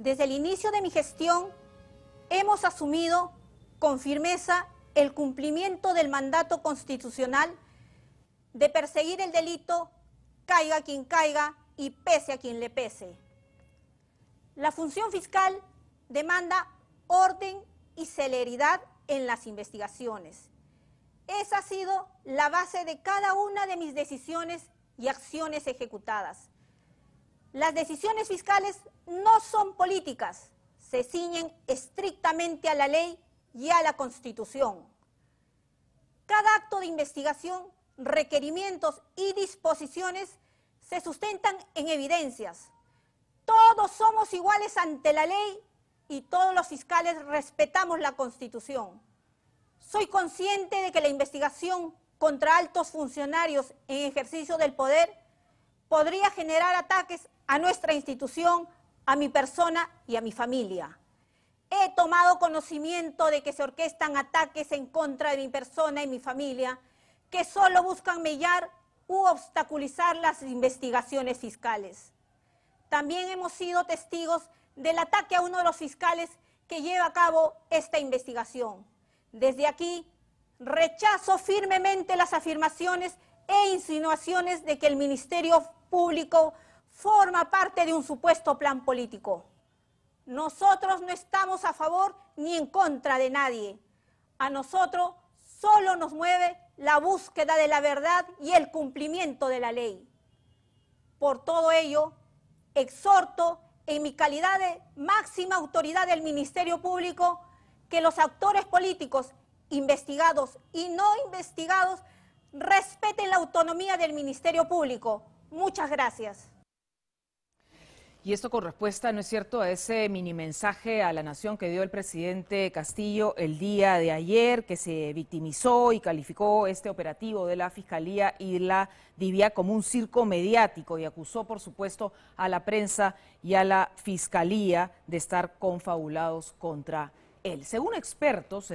desde el inicio de mi gestión hemos asumido con firmeza el cumplimiento del mandato constitucional de perseguir el delito, caiga quien caiga y pese a quien le pese. La función fiscal demanda orden y celeridad en las investigaciones. Esa ha sido la base de cada una de mis decisiones y acciones ejecutadas. Las decisiones fiscales no son políticas, se ciñen estrictamente a la ley y a la Constitución. Cada acto de investigación, requerimientos y disposiciones se sustentan en evidencias. Todos somos iguales ante la ley y todos los fiscales respetamos la Constitución. Soy consciente de que la investigación contra altos funcionarios en ejercicio del poder podría generar ataques a nuestra institución, a mi persona y a mi familia. He tomado conocimiento de que se orquestan ataques en contra de mi persona y mi familia, que solo buscan mellar u obstaculizar las investigaciones fiscales. También hemos sido testigos del ataque a uno de los fiscales que lleva a cabo esta investigación. Desde aquí, rechazo firmemente las afirmaciones e insinuaciones de que el Ministerio público forma parte de un supuesto plan político. Nosotros no estamos a favor ni en contra de nadie. A nosotros solo nos mueve la búsqueda de la verdad y el cumplimiento de la ley. Por todo ello, exhorto en mi calidad de máxima autoridad del Ministerio Público que los actores políticos investigados y no investigados respeten la autonomía del Ministerio Público Muchas gracias. Y esto con respuesta, ¿no es cierto?, a ese mini mensaje a la nación que dio el presidente Castillo el día de ayer, que se victimizó y calificó este operativo de la Fiscalía y la Divia como un circo mediático y acusó, por supuesto, a la prensa y a la Fiscalía de estar confabulados contra él. Según expertos,